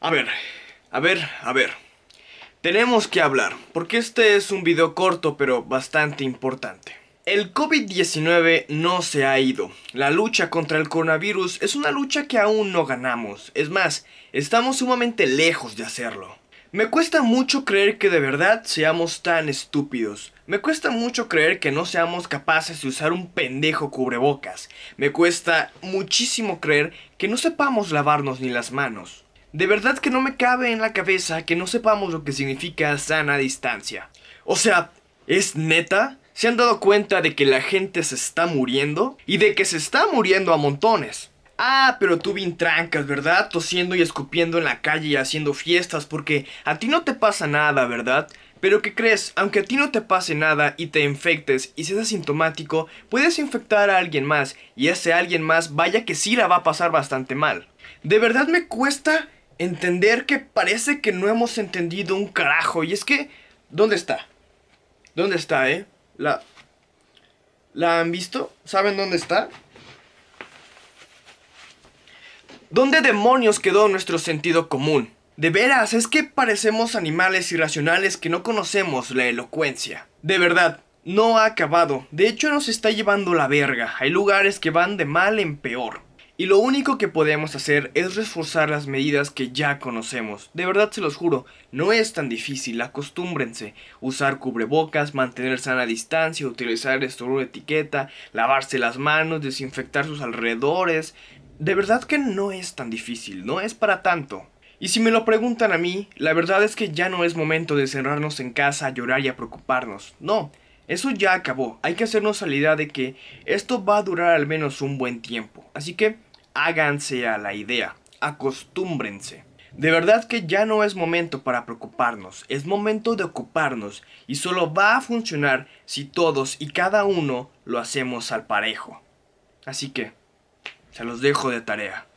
A ver, a ver, a ver. Tenemos que hablar, porque este es un video corto pero bastante importante. El COVID-19 no se ha ido. La lucha contra el coronavirus es una lucha que aún no ganamos. Es más, estamos sumamente lejos de hacerlo. Me cuesta mucho creer que de verdad seamos tan estúpidos. Me cuesta mucho creer que no seamos capaces de usar un pendejo cubrebocas. Me cuesta muchísimo creer que no sepamos lavarnos ni las manos. De verdad que no me cabe en la cabeza que no sepamos lo que significa sana distancia. O sea, ¿es neta? ¿Se han dado cuenta de que la gente se está muriendo? Y de que se está muriendo a montones. Ah, pero tú bien trancas, ¿verdad? Tosiendo y escupiendo en la calle y haciendo fiestas porque a ti no te pasa nada, ¿verdad? Pero ¿qué crees? Aunque a ti no te pase nada y te infectes y seas asintomático, puedes infectar a alguien más y ese alguien más vaya que sí la va a pasar bastante mal. De verdad me cuesta entender que parece que no hemos entendido un carajo. Y es que, ¿dónde está? ¿Dónde está, eh? La, ¿La han visto? ¿Saben dónde está? ¿Dónde demonios quedó nuestro sentido común? De veras, es que parecemos animales irracionales que no conocemos la elocuencia. De verdad, no ha acabado. De hecho, nos está llevando la verga. Hay lugares que van de mal en peor. Y lo único que podemos hacer es reforzar las medidas que ya conocemos. De verdad se los juro, no es tan difícil, acostúmbrense. Usar cubrebocas, mantener sana distancia, utilizar el de etiqueta, lavarse las manos, desinfectar sus alrededores. De verdad que no es tan difícil, no es para tanto. Y si me lo preguntan a mí, la verdad es que ya no es momento de cerrarnos en casa a llorar y a preocuparnos. No, eso ya acabó. Hay que hacernos la idea de que esto va a durar al menos un buen tiempo. Así que háganse a la idea, acostúmbrense. De verdad que ya no es momento para preocuparnos, es momento de ocuparnos y solo va a funcionar si todos y cada uno lo hacemos al parejo. Así que, se los dejo de tarea.